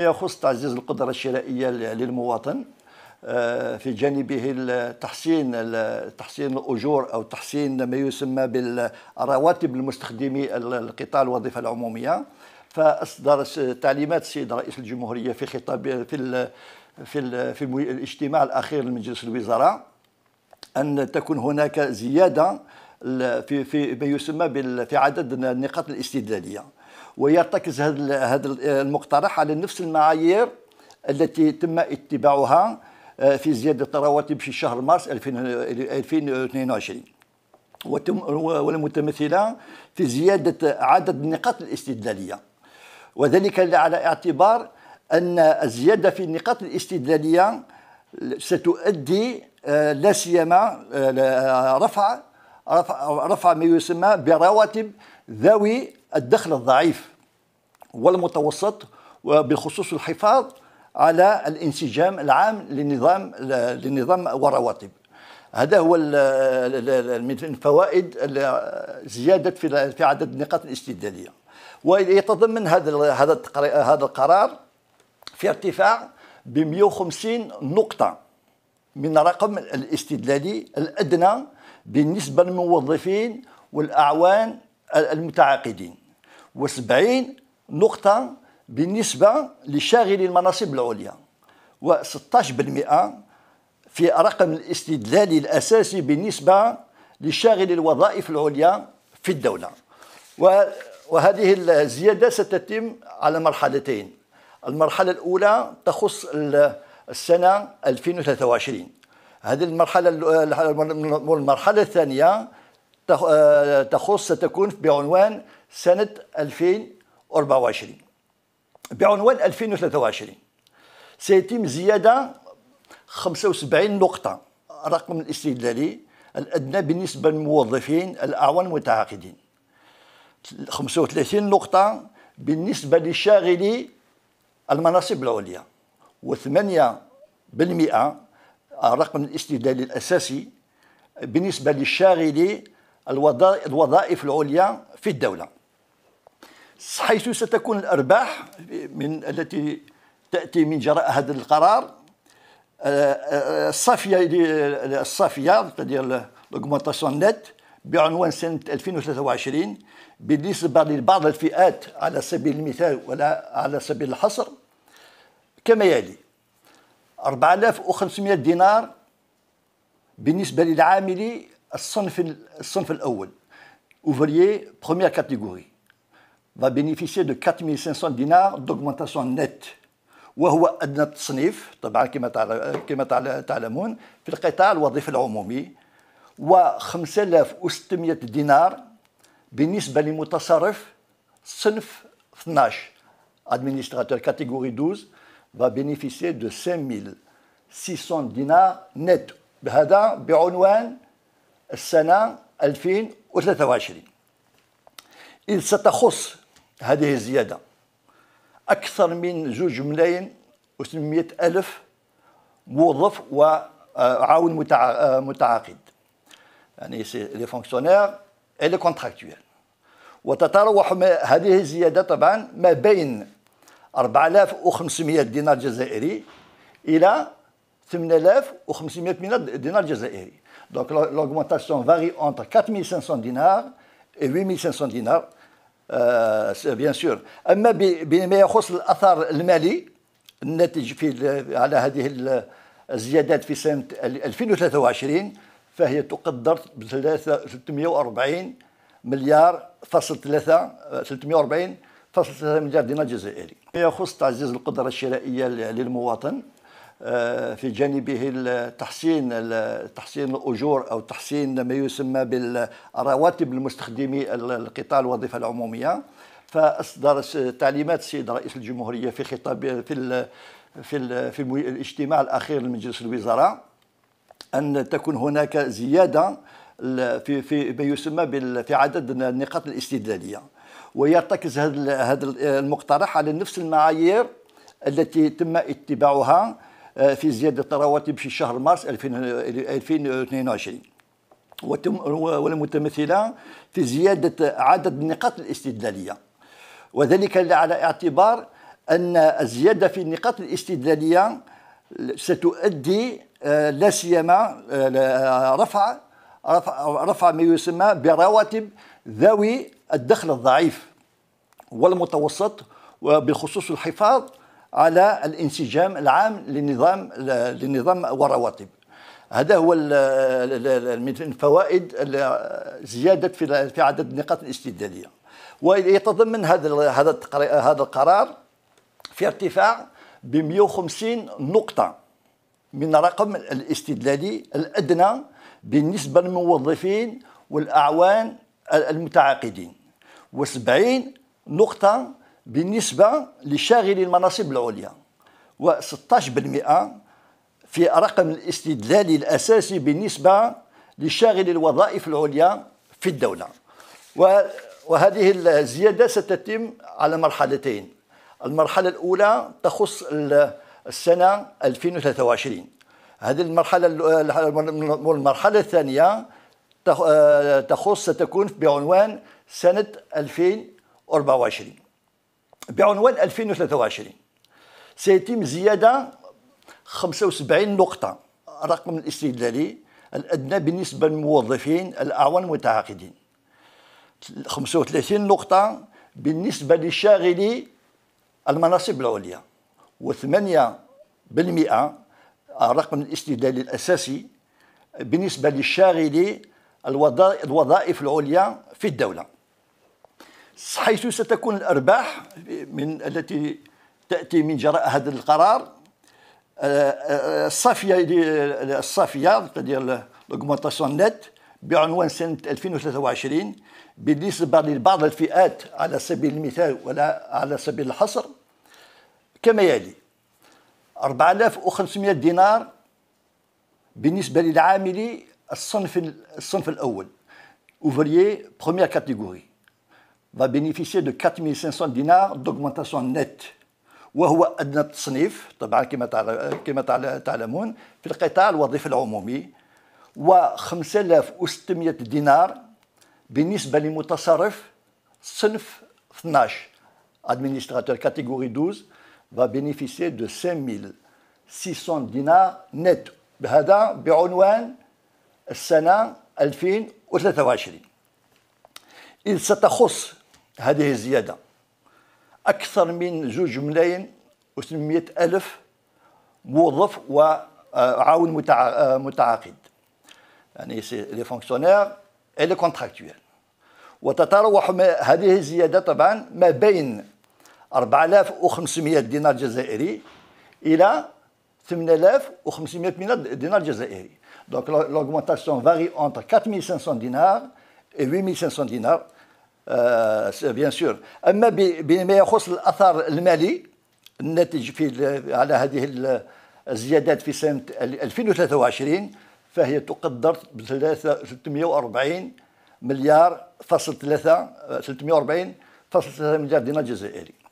يخص تعزيز القدرة الشرائية للمواطن آه، في جانبه تحسين تحسين الاجور او تحسين ما يسمى بالرواتب لمستخدمي القطاع الوظيفه العموميه فاصدر تعليمات السيد رئيس الجمهوريه في خطاب في الـ في الـ في الاجتماع الاخير لمجلس الوزراء ان تكون هناك زياده في في ما يسمى في عدد النقاط الاستدلاليه ويرتكز هذا المقترح على نفس المعايير التي تم اتباعها آه، في زيادة الرواتب في شهر مارس 2022 والمتمثلة في زيادة عدد النقاط الاستدلالية وذلك على اعتبار أن الزيادة في النقاط الاستدلالية ستؤدي آه، لا سيما آه، رفع رفع ما يسمى برواتب ذوي الدخل الضعيف والمتوسط وبخصوص الحفاظ على الانسجام العام للنظام للنظام والرواتب هذا هو من فوائد زياده في عدد النقاط الاستبداليه ويتضمن هذا هذا هذا القرار في ارتفاع ب 150 نقطه من الرقم الاستدلالي الادنى بالنسبه للموظفين والاعوان المتعاقدين و70 نقطة بالنسبة لشاغلي المناصب العليا و16% في رقم الاستدلال الأساسي بالنسبة لشاغلي الوظائف العليا في الدولة وهذه الزيادة ستتم على مرحلتين المرحلة الأولى تخص السنة 2023 هذه المرحلة المرحله الثانية آه، تخص ستكون بعنوان سنة 2024 بعنوان 2023 سيتم زيادة 75 نقطة رقم الاستدلالي الأدنى بالنسبة للموظفين الأعوان المتعاقدين 35 نقطة بالنسبة لشاغلي المناصب العليا و8 آه، رقم الاستدلال الأساسي بالنسبة للشاغلي الوظائف العليا في الدولة حيث ستكون الأرباح من التي تأتي من جراء هذا القرار آه، آه، الصافية الصافية ديال لوغمونتاسيون نت بعنوان سنة 2023 بالنسبة لبعض الفئات على سبيل المثال ولا على سبيل الحصر كما يلي 4500 دينار بالنسبة للعامل الصنف الصنف ouvrier première catégorie va bénéficier de 4500 dinars d'augmentation nette وهو ادنى التصنيف طبعا كما كما في القطاع العمومي و5600 دينار بالنسبه لمتصرف صنف 12 administrateur catégorie 12 va bénéficier de 5600 dinars net بهذا السنة 2023 إذ ستخص هذه الزيادة أكثر من زوج ملايين و800 ألف موظف وعاون متعاقد يعني سي لي فونكسيونير اي لي كونتراكتويل وتتراوح هذه الزيادة طبعا ما بين 4500 دينار جزائري إلى 8500 دينار جزائري Donc l'augmentation varie entre 4500 dinars et 8500 dinars آه بيان سور اما بما يخص الاثر المالي الناتج في على هذه الزيادات في سنه 2023 فهي تقدر ب 340 مليار فاصل 3 340 فاصل 3 مليار دينار جزائري. يخص تعزيز القدره الشرائيه للمواطن آه، في جانبه تحسين تحسين الاجور او تحسين ما يسمى بالرواتب المستخدمي القطاع الوظيفه العموميه فاصدر تعليمات السيد رئيس الجمهوريه في خطاب في الـ في الـ في الاجتماع الاخير لمجلس الوزراء ان تكون هناك زياده في في ما يسمى في عدد النقاط الاستدلاليه ويرتكز هذا المقترح على نفس المعايير التي تم اتباعها آه، في زياده الرواتب في شهر مارس 2022 والمتمثله في زياده عدد النقاط الاستدلاليه وذلك على اعتبار ان الزياده في النقاط الاستدلاليه ستؤدي آه، لا سيما آه، رفع رفع ما يسمى برواتب ذوي الدخل الضعيف والمتوسط وبالخصوص الحفاظ على الانسجام العام للنظام للنظام والرواتب هذا هو من فوائد زياده في عدد النقاط الاستبداليه ويتضمن هذا هذا هذا القرار في ارتفاع ب 150 نقطه من الرقم الاستدلالي الادنى بالنسبه للموظفين والاعوان المتعاقدين و70 نقطه بالنسبة لشاغلي المناصب العليا و16% في رقم الاستدلال الأساسي بالنسبة لشاغلي الوظائف العليا في الدولة وهذه الزيادة ستتم على مرحلتين المرحلة الأولى تخص السنة 2023 هذه المرحلة المرحلة الثانية تخص ستكون بعنوان سنة 2024 بعنوان 2023 سيتم زيادة 75 نقطة الرقم الاستدلالي الأدنى بالنسبة للموظفين الأعوان المتعاقدين 35 نقطة بالنسبة لشاغلي المناصب العليا و بالمئة الرقم الاستدلالي الأساسي بالنسبة للشاغلي الوظائف العليا في الدولة حيث ستكون الارباح من التي تاتي من جراء هذا القرار آه، آه، الصافيه الصافيه ديال لوغمونتاسيون نت بعنوان سنه 2023 بالنسبه لبعض الفئات على سبيل المثال ولا على سبيل الحصر كما يلي 4500 دينار بالنسبه للعامل الصنف الصنف الاول اوفريي بروميير كاتيجوري va bénéficier de 4500 dinars d'augmentation nette وهو ادنى التصنيف طبعا كما كما تعلمون في القطاع الوظيفي العمومي و5600 دينار بالنسبه لمتصرف صنف 12 administrateur catégorie 12 va bénéficier de 5600 دينار نت بهذا بعنوان السنه 2023 اذ ستخص هذه الزيادة أكثر من زوج ملايين و ألف موظف وعاون متعاقد يعني لي فونكسيونير اي لي كونتراكتويل وتتراوح هذه الزيادة طبعا ما بين 4500 دينار جزائري إلى 8500 دينار جزائري دونك لوغمونتاسيون فاري اونتر 4500 دينار و 8500 دينار آه بيان سور اما بما يخص الاثار المالي الناتج في على هذه الزيادات في سنه 2023 فهي تقدر ب 340 مليار فاصل 3 340 آه، فاصل 3 مليار دينار جزائري